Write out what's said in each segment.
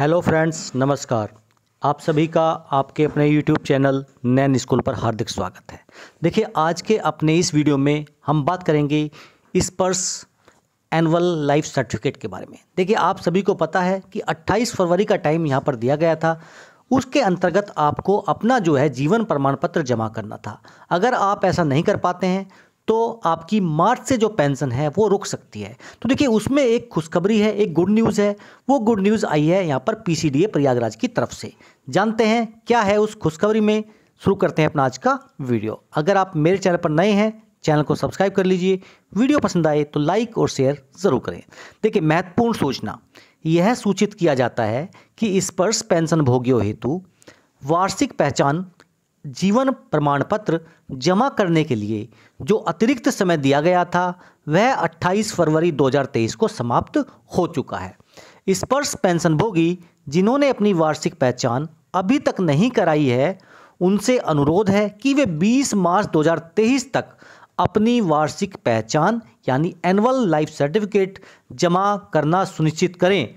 hello friends नमस्कार आप सभी का आपके अपने यूट्यूब चैनल नैन स्कूल पर हार्दिक स्वागत है देखिए आज के अपने इस वीडियो में हम बात करेंगे इस पर्स एनुअल लाइफ सर्टिफिकेट के बारे में देखिए आप सभी को पता है कि 28 फरवरी का टाइम यहाँ पर दिया गया था उसके अंतर्गत आपको अपना जो है जीवन प्रमाण पत्र जमा करना था अगर आप ऐसा नहीं कर पाते हैं तो आपकी मार्च से जो पेंशन है वो रुक सकती है तो देखिए उसमें एक खुशखबरी है एक गुड न्यूज़ है वो गुड न्यूज़ आई है यहाँ पर पीसीडीए प्रयागराज की तरफ से जानते हैं क्या है उस खुशखबरी में शुरू करते हैं अपना आज का वीडियो अगर आप मेरे चैनल पर नए हैं चैनल को सब्सक्राइब कर लीजिए वीडियो पसंद आए तो लाइक और शेयर ज़रूर करें देखिए महत्वपूर्ण सूचना यह सूचित किया जाता है कि स्पर्श पेंशन भोगियों हेतु वार्षिक पहचान जीवन प्रमाण पत्र जमा करने के लिए जो अतिरिक्त समय दिया गया था वह 28 फरवरी 2023 को समाप्त हो चुका है स्पर्श पेंशनभोगी जिन्होंने अपनी वार्षिक पहचान अभी तक नहीं कराई है उनसे अनुरोध है कि वे 20 मार्च 2023 तक अपनी वार्षिक पहचान यानी एनुअल लाइफ सर्टिफिकेट जमा करना सुनिश्चित करें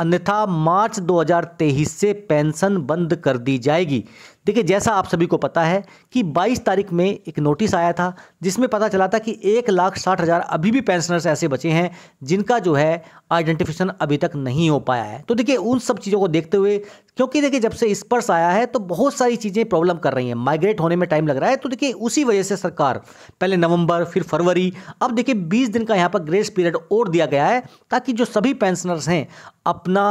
अन्यथा मार्च 2023 से पेंशन बंद कर दी जाएगी देखिए जैसा आप सभी को पता है कि 22 तारीख में एक नोटिस आया था जिसमें पता चला था कि एक लाख साठ हज़ार अभी भी पेंशनर्स ऐसे बचे हैं जिनका जो है आइडेंटिफिकेशन अभी तक नहीं हो पाया है तो देखिए उन सब चीज़ों को देखते हुए क्योंकि देखिए जब से स्पर्श आया है तो बहुत सारी चीज़ें प्रॉब्लम कर रही हैं माइग्रेट होने में टाइम लग रहा है तो देखिए उसी वजह से सरकार पहले नवंबर फिर फरवरी अब देखिए बीस दिन का यहाँ पर ग्रेस पीरियड और दिया गया है ताकि जो सभी पेंशनर्स हैं अपना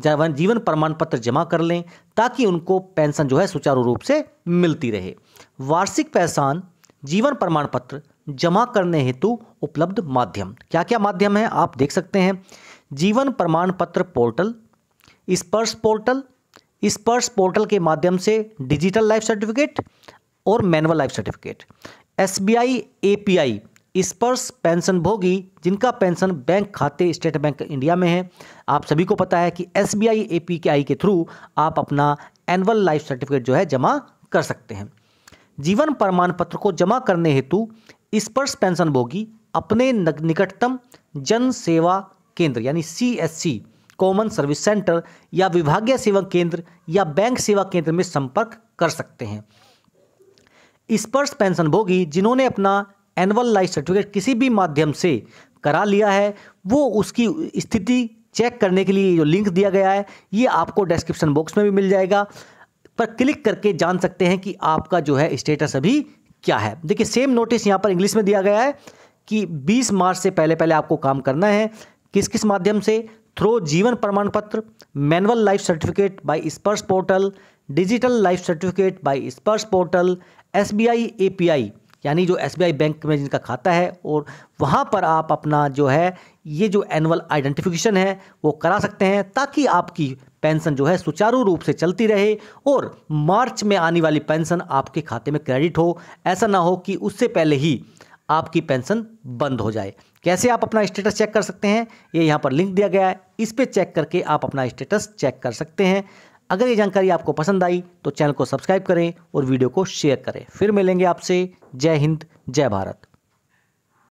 जीवन प्रमाण पत्र जमा कर लें ताकि उनको पेंशन जो है सुचारू रूप से मिलती रहे वार्षिक पहचान जीवन प्रमाण पत्र जमा करने हेतु उपलब्ध माध्यम क्या क्या माध्यम है आप देख सकते हैं जीवन प्रमाण पत्र पोर्टल स्पर्श पोर्टल स्पर्श पोर्टल के माध्यम से डिजिटल लाइफ सर्टिफिकेट और manual life certificate S B I A P I Sparsh pension भोगी जिनका पेंशन बैंक खाते स्टेट बैंक इंडिया में है आप सभी को पता है कि S B I A P के आई के थ्रू आप अपना एनुअल लाइफ सर्टिफिकेट जो है जमा कर सकते हैं जीवन प्रमाण पत्र को जमा करने हेतु स्पर्श पेंशन भोगी अपने निकटतम जन सेवा केंद्र यानी C S C common service centre या विभागीय सेवा केंद्र या बैंक सेवा केंद्र में संपर्क कर सकते हैं स्पर्श पेंशन भोगी जिन्होंने अपना एनअल लाइफ सर्टिफिकेट किसी भी माध्यम से करा लिया है वो उसकी स्थिति चेक करने के लिए जो लिंक दिया गया है ये आपको डिस्क्रिप्शन बॉक्स में भी मिल जाएगा पर क्लिक करके जान सकते हैं कि आपका जो है स्टेटस अभी क्या है देखिए सेम नोटिस यहाँ पर इंग्लिश में दिया गया है कि 20 मार्च से पहले पहले आपको काम करना है किस किस माध्यम से थ्रो जीवन प्रमाण पत्र manual life certificate by Sparsh portal digital life certificate by Sparsh portal S B I A P I यानी जो एस बैंक में जिनका खाता है और वहाँ पर आप अपना जो है ये जो एनुअल आइडेंटिफिकेशन है वो करा सकते हैं ताकि आपकी पेंशन जो है सुचारू रूप से चलती रहे और मार्च में आने वाली पेंशन आपके खाते में क्रेडिट हो ऐसा ना हो कि उससे पहले ही आपकी पेंशन बंद हो जाए कैसे आप अपना स्टेटस चेक कर सकते हैं ये यहाँ पर लिंक दिया गया है इस पर चेक करके आप अपना स्टेटस चेक कर सकते हैं अगर ये जानकारी आपको पसंद आई तो चैनल को सब्सक्राइब करें और वीडियो को शेयर करें फिर मिलेंगे आपसे जय हिंद जय भारत